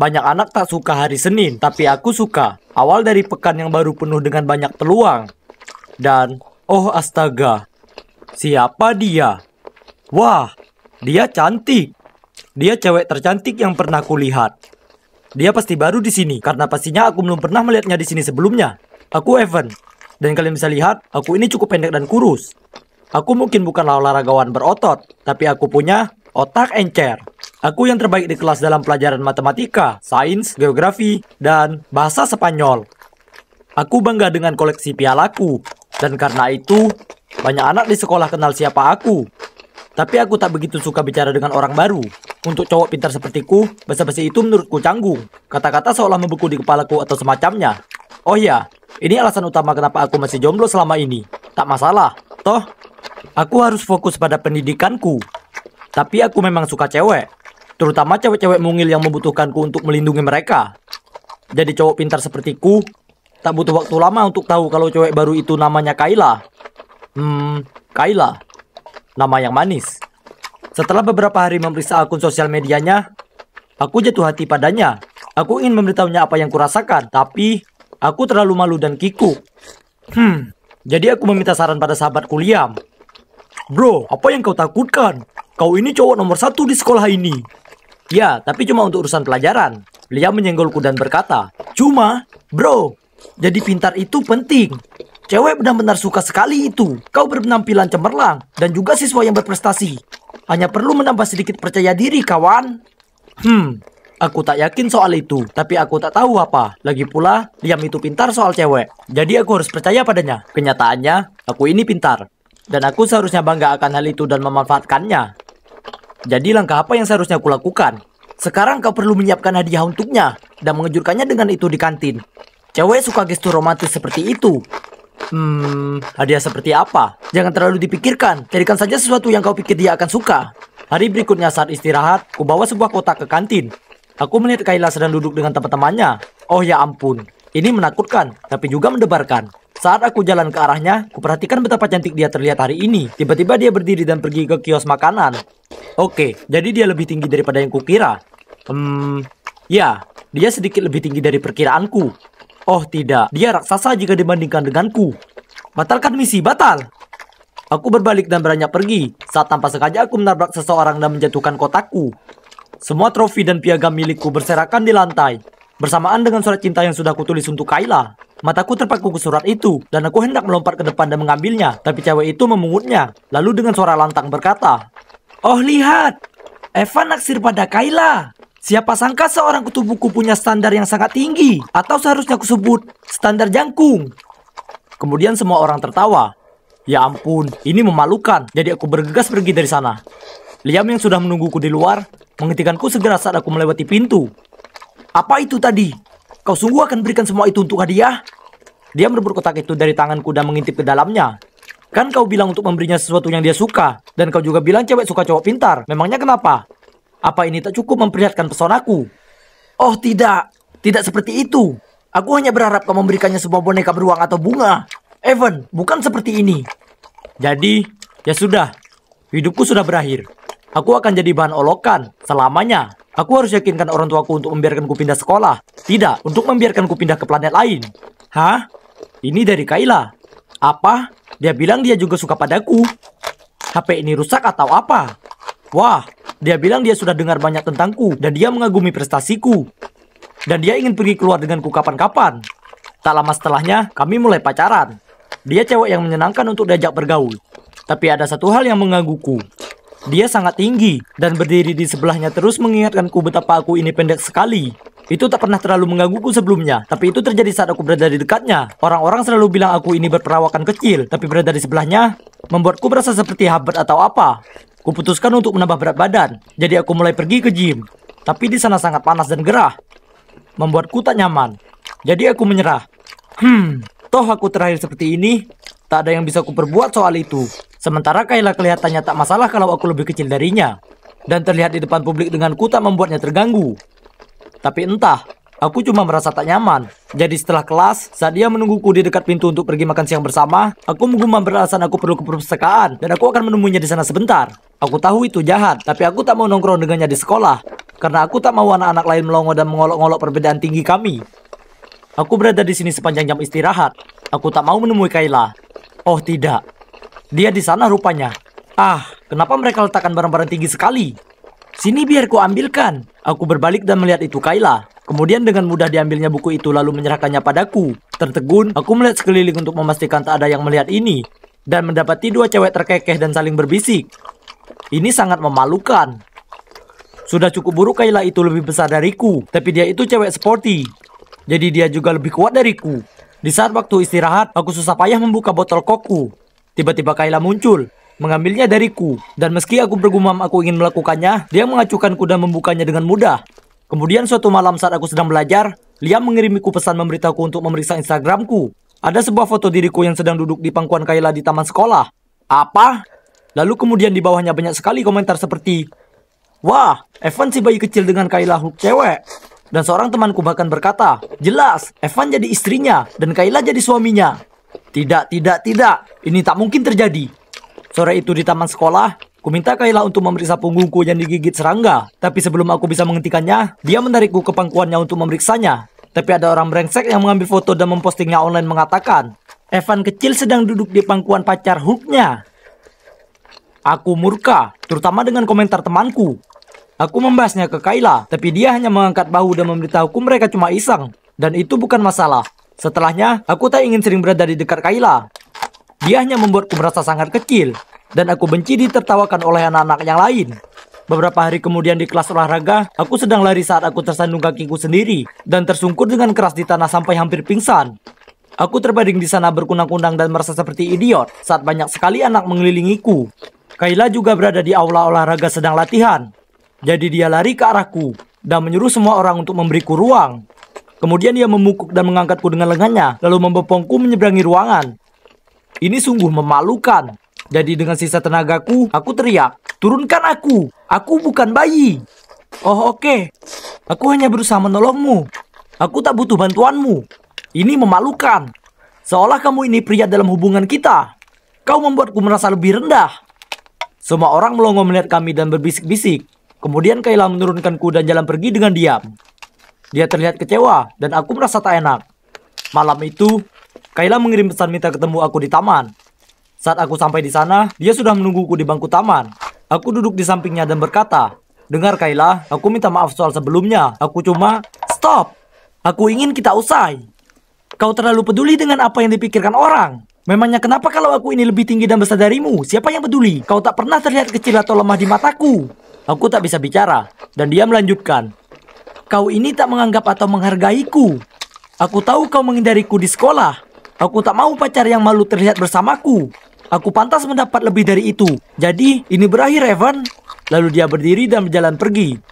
Banyak anak tak suka hari Senin, tapi aku suka. Awal dari pekan yang baru penuh dengan banyak peluang. Dan, oh astaga, siapa dia? Wah, dia cantik. Dia cewek tercantik yang pernah kulihat. Dia pasti baru di sini, karena pastinya aku belum pernah melihatnya di sini sebelumnya. Aku Evan, dan kalian bisa lihat, aku ini cukup pendek dan kurus. Aku mungkin bukanlah olahragawan berotot, tapi aku punya Otak encer. Aku yang terbaik di kelas dalam pelajaran matematika, sains, geografi, dan bahasa Spanyol. Aku bangga dengan koleksi pialaku, dan karena itu, banyak anak di sekolah kenal siapa aku. Tapi aku tak begitu suka bicara dengan orang baru. Untuk cowok pintar sepertiku, basa-basi itu menurutku canggung. Kata-kata seolah membeku di kepalaku atau semacamnya. Oh ya, ini alasan utama kenapa aku masih jomblo selama ini. Tak masalah, toh. Aku harus fokus pada pendidikanku. Tapi aku memang suka cewek. Terutama cewek-cewek mungil yang membutuhkanku untuk melindungi mereka. Jadi cowok pintar sepertiku, tak butuh waktu lama untuk tahu kalau cewek baru itu namanya Kaila. Hmm, Kaila. Nama yang manis. Setelah beberapa hari memeriksa akun sosial medianya, aku jatuh hati padanya. Aku ingin memberitahunya apa yang kurasakan, tapi aku terlalu malu dan kikuk. Hmm, jadi aku meminta saran pada sahabatku Liam. Bro, apa yang kau takutkan? Kau ini cowok nomor satu di sekolah ini. Ya, tapi cuma untuk urusan pelajaran. Lia menyenggolku dan berkata, Cuma, bro, jadi pintar itu penting. Cewek benar-benar suka sekali itu. Kau berpenampilan cemerlang dan juga siswa yang berprestasi. Hanya perlu menambah sedikit percaya diri, kawan. Hmm, Aku tak yakin soal itu, tapi aku tak tahu apa. Lagi pula, Liam itu pintar soal cewek. Jadi aku harus percaya padanya. Kenyataannya, aku ini pintar. Dan aku seharusnya bangga akan hal itu dan memanfaatkannya. Jadi langkah apa yang seharusnya aku lakukan? Sekarang kau perlu menyiapkan hadiah untuknya dan mengejutkannya dengan itu di kantin. Cewek suka gestur romantis seperti itu. Hmm, hadiah seperti apa? Jangan terlalu dipikirkan. Carikan saja sesuatu yang kau pikir dia akan suka. Hari berikutnya saat istirahat, ku bawa sebuah kotak ke kantin. Aku melihat Kaila sedang duduk dengan teman-temannya. Oh ya ampun, ini menakutkan, tapi juga mendebarkan. Saat aku jalan ke arahnya, kuperhatikan betapa cantik dia terlihat hari ini. Tiba-tiba dia berdiri dan pergi ke kios makanan. Oke, jadi dia lebih tinggi daripada yang kukira. Hmm, ya, dia sedikit lebih tinggi dari perkiraanku. Oh tidak, dia raksasa jika dibandingkan denganku. Batalkan misi, batal! Aku berbalik dan beranjak pergi, saat tanpa sengaja aku menabrak seseorang dan menjatuhkan kotakku. Semua trofi dan piagam milikku berserakan di lantai, bersamaan dengan surat cinta yang sudah kutulis untuk Kaila. Mataku terpaku ke surat itu, dan aku hendak melompat ke depan dan mengambilnya, tapi cewek itu memungutnya, lalu dengan suara lantang berkata, Oh lihat, Evan naksir pada Kayla. Siapa sangka seorang kutubuku punya standar yang sangat tinggi, atau seharusnya aku sebut standar jangkung. Kemudian semua orang tertawa. Ya ampun, ini memalukan, jadi aku bergegas pergi dari sana. Liam yang sudah menungguku di luar, menghentikanku segera saat aku melewati pintu. Apa itu tadi? Kau sungguh akan berikan semua itu untuk hadiah? Dia merebut kotak itu dari tanganku dan mengintip ke dalamnya. Kan kau bilang untuk memberinya sesuatu yang dia suka. Dan kau juga bilang cewek suka cowok pintar. Memangnya kenapa? Apa ini tak cukup memperlihatkan pesonaku? Oh tidak, tidak seperti itu. Aku hanya berharap kau memberikannya sebuah boneka beruang atau bunga. Evan, bukan seperti ini. Jadi, ya sudah. Hidupku sudah berakhir. Aku akan jadi bahan olokan selamanya. Aku harus yakinkan orang tuaku untuk membiarkanku pindah sekolah. Tidak, untuk membiarkanku pindah ke planet lain. Hah? Ini dari Kaila. Apa? Dia bilang dia juga suka padaku. HP ini rusak atau apa? Wah, dia bilang dia sudah dengar banyak tentangku dan dia mengagumi prestasiku. Dan dia ingin pergi keluar denganku kapan-kapan. Tak lama setelahnya, kami mulai pacaran. Dia cewek yang menyenangkan untuk diajak bergaul. Tapi ada satu hal yang menggangguku. Dia sangat tinggi dan berdiri di sebelahnya terus mengingatkanku betapa aku ini pendek sekali. Itu tak pernah terlalu menggangguku sebelumnya, tapi itu terjadi saat aku berada di dekatnya. Orang-orang selalu bilang aku ini berperawakan kecil, tapi berada di sebelahnya membuatku merasa seperti habat atau apa. Kuputuskan untuk menambah berat badan, jadi aku mulai pergi ke gym. Tapi di sana sangat panas dan gerah. Membuatku tak nyaman. Jadi aku menyerah. Hmm, toh aku terakhir seperti ini, tak ada yang bisa kuperbuat soal itu. Sementara Kayla kelihatannya tak masalah kalau aku lebih kecil darinya. Dan terlihat di depan publik dengan ku tak membuatnya terganggu. Tapi entah, aku cuma merasa tak nyaman. Jadi setelah kelas, saat dia menungguku di dekat pintu untuk pergi makan siang bersama, aku menggumam beralasan aku perlu ke perpustakaan dan aku akan menemuinya di sana sebentar. Aku tahu itu jahat, tapi aku tak mau nongkrong dengannya di sekolah. Karena aku tak mau anak-anak lain melongo dan mengolok-olok perbedaan tinggi kami. Aku berada di sini sepanjang jam istirahat. Aku tak mau menemui Kayla. Oh tidak, dia di sana rupanya. Ah, kenapa mereka letakkan barang-barang tinggi sekali? Sini biar ku ambilkan. Aku berbalik dan melihat itu Kaila. Kemudian dengan mudah diambilnya buku itu lalu menyerahkannya padaku. Tertegun, aku melihat sekeliling untuk memastikan tak ada yang melihat ini. Dan mendapati dua cewek terkekeh dan saling berbisik. Ini sangat memalukan. Sudah cukup buruk Kaila itu lebih besar dariku. Tapi dia itu cewek sporty. Jadi dia juga lebih kuat dariku. Di saat waktu istirahat, aku susah payah membuka botol koku. Tiba-tiba Kaila muncul, mengambilnya dariku. Dan meski aku bergumam aku ingin melakukannya, dia mengacukanku dan membukanya dengan mudah. Kemudian suatu malam saat aku sedang belajar, Liam mengirimiku pesan memberitahuku untuk memeriksa Instagramku. Ada sebuah foto diriku yang sedang duduk di pangkuan Kaila di taman sekolah. Apa? Lalu kemudian di bawahnya banyak sekali komentar seperti Wah, Evan si bayi kecil dengan Kaila huk cewek. Dan seorang temanku bahkan berkata, jelas, Evan jadi istrinya dan Kaila jadi suaminya. Tidak, tidak, tidak. Ini tak mungkin terjadi. Sore itu di taman sekolah, Ku minta Kaila untuk memeriksa punggungku yang digigit serangga, tapi sebelum aku bisa menghentikannya, dia menarikku ke pangkuannya untuk memeriksanya. Tapi ada orang brengsek yang mengambil foto dan mempostingnya online mengatakan, Evan kecil sedang duduk di pangkuan pacar Hooknya. Aku murka, terutama dengan komentar temanku. Aku membahasnya ke Kaila, tapi dia hanya mengangkat bahu dan memberitahuku mereka cuma iseng. Dan itu bukan masalah. Setelahnya, aku tak ingin sering berada di dekat Kaila. Dia hanya membuatku merasa sangat kecil, dan aku benci ditertawakan oleh anak-anak yang lain. Beberapa hari kemudian di kelas olahraga, aku sedang lari saat aku tersandung kakiku sendiri dan tersungkur dengan keras di tanah sampai hampir pingsan. Aku terbaring di sana berkunang-kunang dan merasa seperti idiot saat banyak sekali anak mengelilingiku. Kaila juga berada di aula olahraga sedang latihan. Jadi dia lari ke arahku dan menyuruh semua orang untuk memberiku ruang. Kemudian ia memukuk dan mengangkatku dengan lengannya, lalu membopongku menyeberangi ruangan. Ini sungguh memalukan. Jadi dengan sisa tenagaku, aku teriak, turunkan aku, aku bukan bayi. Oh oke, okay. aku hanya berusaha menolongmu. Aku tak butuh bantuanmu. Ini memalukan. Seolah kamu ini pria dalam hubungan kita. Kau membuatku merasa lebih rendah. Semua orang melongo melihat kami dan berbisik-bisik. Kemudian Kaila menurunkanku dan jalan pergi dengan diam. Dia terlihat kecewa dan aku merasa tak enak. Malam itu, Kayla mengirim pesan minta ketemu aku di taman. Saat aku sampai di sana, dia sudah menungguku di bangku taman. Aku duduk di sampingnya dan berkata, Dengar Kayla, aku minta maaf soal sebelumnya. Aku cuma, stop! Aku ingin kita usai. Kau terlalu peduli dengan apa yang dipikirkan orang. Memangnya kenapa kalau aku ini lebih tinggi dan besar darimu? Siapa yang peduli? Kau tak pernah terlihat kecil atau lemah di mataku. Aku tak bisa bicara. Dan dia melanjutkan, Kau ini tak menganggap atau menghargaiku. Aku tahu kau menghindariku di sekolah. Aku tak mau pacar yang malu terlihat bersamaku. Aku pantas mendapat lebih dari itu. Jadi, ini berakhir, Evan. Lalu dia berdiri dan berjalan pergi.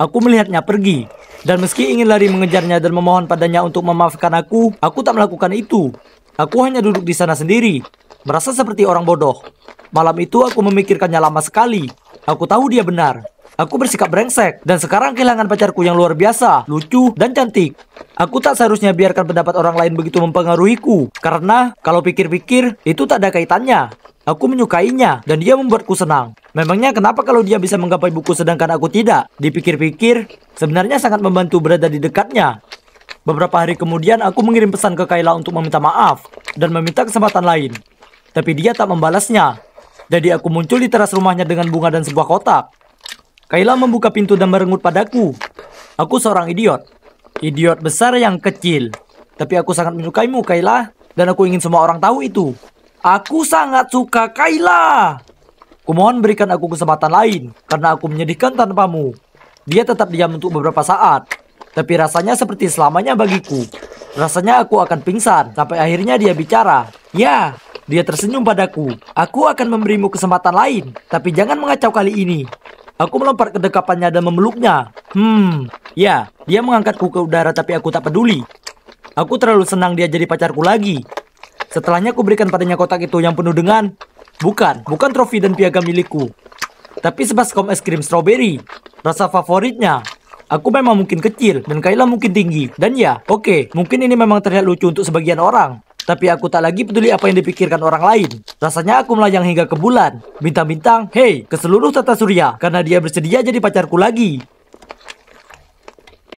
Aku melihatnya pergi. Dan meski ingin lari mengejarnya dan memohon padanya untuk memaafkan aku, aku tak melakukan itu. Aku hanya duduk di sana sendiri, merasa seperti orang bodoh. Malam itu aku memikirkannya lama sekali. Aku tahu dia benar. Aku bersikap brengsek dan sekarang kehilangan pacarku yang luar biasa, lucu, dan cantik. Aku tak seharusnya biarkan pendapat orang lain begitu mempengaruhiku karena kalau pikir-pikir itu tak ada kaitannya. Aku menyukainya dan dia membuatku senang. Memangnya kenapa kalau dia bisa menggapai buku sedangkan aku tidak? Dipikir-pikir, sebenarnya sangat membantu berada di dekatnya. Beberapa hari kemudian aku mengirim pesan ke Kaila untuk meminta maaf dan meminta kesempatan lain. Tapi dia tak membalasnya. Jadi aku muncul di teras rumahnya dengan bunga dan sebuah kotak. Kayla membuka pintu dan merenggut padaku. Aku seorang idiot. Idiot besar yang kecil. Tapi aku sangat menyukaimu, Kayla. Dan aku ingin semua orang tahu itu. Aku sangat suka Kayla. Kumohon berikan aku kesempatan lain. Karena aku menyedihkan tanpamu. Dia tetap diam untuk beberapa saat. Tapi rasanya seperti selamanya bagiku. Rasanya aku akan pingsan. Sampai akhirnya dia bicara. Ya, dia tersenyum padaku. Aku akan memberimu kesempatan lain. Tapi jangan mengacau kali ini. Aku melompat ke dekapannya dan memeluknya. Hmm, ya, dia mengangkatku ke udara tapi aku tak peduli. Aku terlalu senang dia jadi pacarku lagi. Setelahnya aku berikan padanya kotak itu yang penuh dengan... Bukan, bukan trofi dan piagam milikku. Tapi sebaskom es krim strawberry. Rasa favoritnya. Aku memang mungkin kecil dan kaila mungkin tinggi. Dan ya, oke, okay, mungkin ini memang terlihat lucu untuk sebagian orang. Tapi aku tak lagi peduli apa yang dipikirkan orang lain. Rasanya aku melayang hingga ke bulan. Bintang-bintang, hei, ke seluruh tata surya, karena dia bersedia jadi pacarku lagi.